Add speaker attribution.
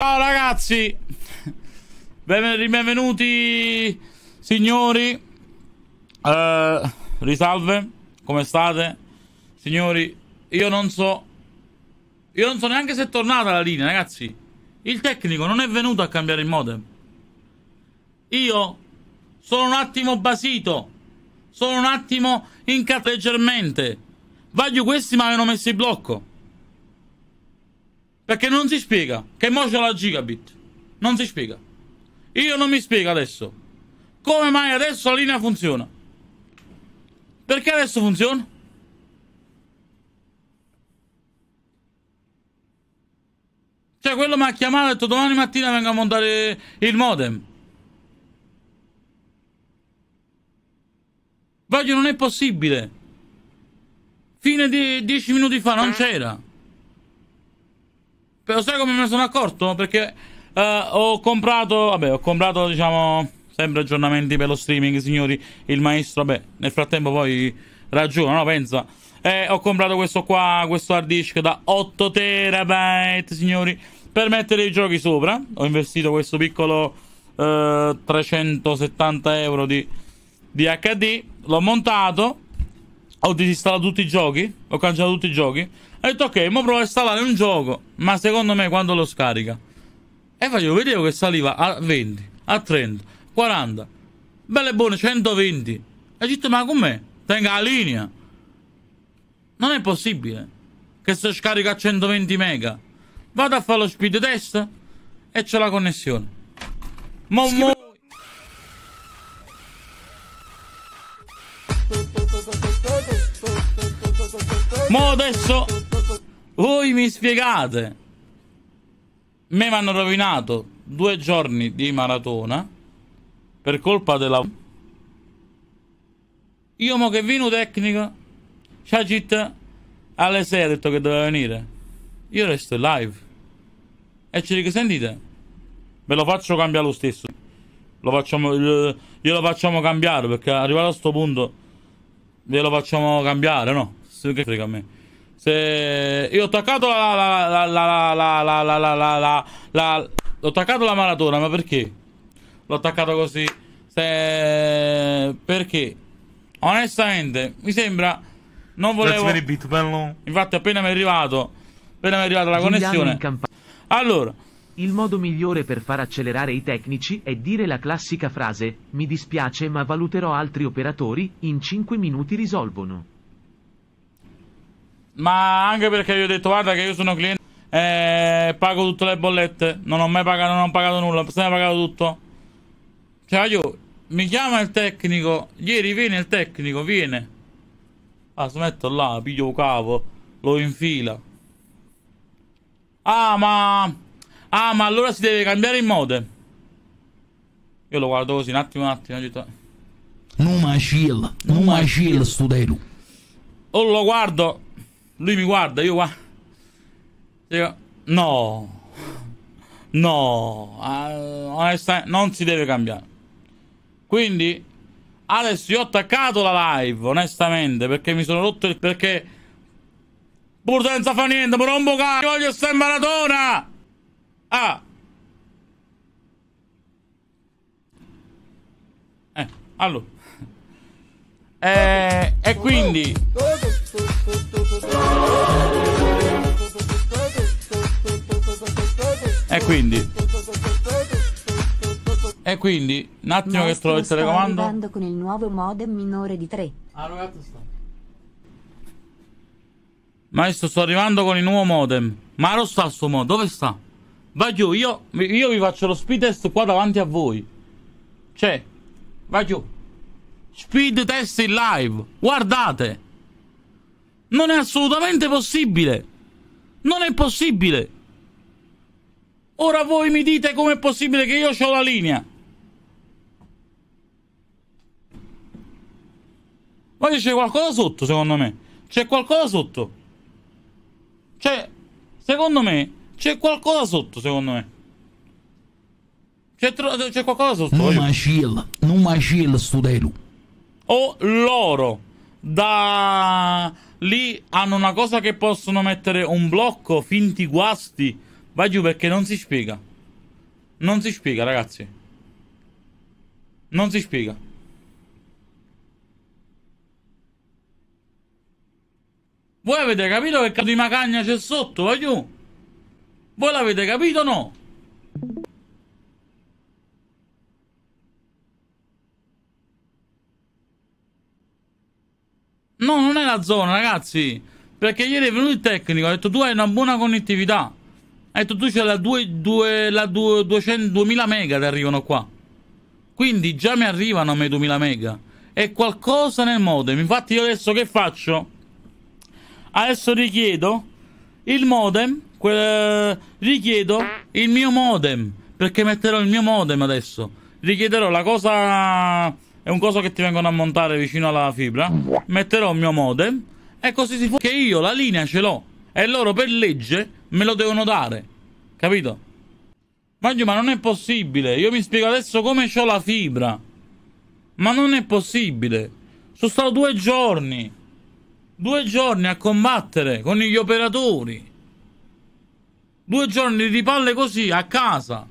Speaker 1: Ciao ragazzi, benvenuti signori, eh, risalve, come state? Signori, io non so, io non so neanche se è tornata la linea ragazzi, il tecnico non è venuto a cambiare il modem, io sono un attimo basito, sono un attimo incazzato leggermente, voglio questi mi avevano messo in blocco. Perché non si spiega. Che mo c'ho la gigabit. Non si spiega. Io non mi spiego adesso. Come mai adesso la linea funziona? Perché adesso funziona? Cioè, quello mi ha chiamato e ha detto domani mattina vengo a montare il modem. Voglio, non è possibile. Fine di dieci minuti fa non c'era. Lo sai come me ne sono accorto? Perché uh, ho comprato, vabbè, ho comprato, diciamo, sempre aggiornamenti per lo streaming, signori. Il maestro, vabbè, nel frattempo poi ragiona, no? Pensa. Eh, ho comprato questo qua, questo hard disk da 8 terabyte, signori, per mettere i giochi sopra. Ho investito questo piccolo eh, 370 euro di, di HD, l'ho montato ho disinstallato tutti i giochi, ho cancellato tutti i giochi. Ho detto, ok, ora provo a installare un gioco, ma secondo me quando lo scarica? E facevo, vedevo che saliva a 20, a 30, 40, belle buone 120. E detto ma com'è? Tenga la linea. Non è possibile che se scarica a 120 mega. Vado a fare lo speed test e c'è la connessione. Mo, mo... Mo adesso voi mi spiegate. Me mi hanno rovinato due giorni di maratona per colpa della... Io mo che vino tecnico, Shajit alle 6 ha detto che doveva venire. Io resto live. E ci dico, sentite, ve lo faccio cambiare lo stesso. Lo facciamo, glielo facciamo cambiare perché arrivato a questo punto glielo facciamo cambiare, no? Sì, che frega a me. Se io ho attaccato la la la la la la la la la la ho attaccato la maratona, ma perché? L'ho attaccato così. Se perché? Onestamente, mi sembra non volevo Infatti appena mi è arrivato appena mi è arrivata la connessione. Allora, il modo migliore per far accelerare i tecnici è dire la classica frase: Mi dispiace, ma valuterò altri operatori, in 5 minuti risolvono. Ma anche perché gli ho detto, guarda che io sono cliente e eh, pago tutte le bollette. Non ho mai pagato, non ho pagato nulla, se ne pagato tutto. Cioè io, mi chiama il tecnico, ieri viene il tecnico, viene. Ah, smetto là, piglio cavo, lo infila. Ah, ma... Ah, ma allora si deve cambiare il mode. Io lo guardo così, un attimo, un attimo. Agito. Non ma chill, non ma chill, sto O lo guardo, lui mi guarda, io qua. Dico, no, no, ah, onestamente non si deve cambiare. Quindi, adesso io ho attaccato la live, onestamente, perché mi sono rotto il... Perché... Pur senza fare niente, mi rompo cazzo, voglio stare in maratona! Ah! Eh, allora... Eh, e quindi... E quindi E quindi Un attimo che trovo il telecomando arrivando con il nuovo modem minore di 3 ah, Maestro sto arrivando con il nuovo modem Ma lo sta sto mod, dove sta? Vai giù, io, io vi faccio lo speed test qua davanti a voi Cioè, vai giù Speed test in live Guardate non è assolutamente possibile. Non è possibile. Ora voi mi dite com'è possibile che io ho la linea. Ma c'è qualcosa sotto, secondo me. C'è qualcosa sotto. Cioè, secondo me, c'è qualcosa sotto, secondo me. C'è, c'è qualcosa sotto. Non macil, non macil, studelu. O l'oro da lì hanno una cosa che possono mettere un blocco, finti guasti. Vai giù perché non si spiega. Non si spiega, ragazzi. Non si spiega. Voi avete capito che cazzo di macagna c'è sotto? Vai giù. Voi l'avete capito o no? No, non è la zona, ragazzi. Perché ieri è venuto il tecnico, ha detto tu hai una buona connettività. Ha detto tu c'è la, due, due, la due, 200, 2000 mega che arrivano qua. Quindi già mi arrivano a me 2000 mega. È qualcosa nel modem. Infatti io adesso che faccio? Adesso richiedo il modem, quel, richiedo il mio modem. Perché metterò il mio modem adesso. Richiederò la cosa è un coso che ti vengono a montare vicino alla fibra, metterò il mio modem e così si fa che io la linea ce l'ho e loro per legge me lo devono dare, capito? Maggio, ma non è possibile, io mi spiego adesso come ho la fibra, ma non è possibile, sono stato due giorni, due giorni a combattere con gli operatori, due giorni di palle così a casa.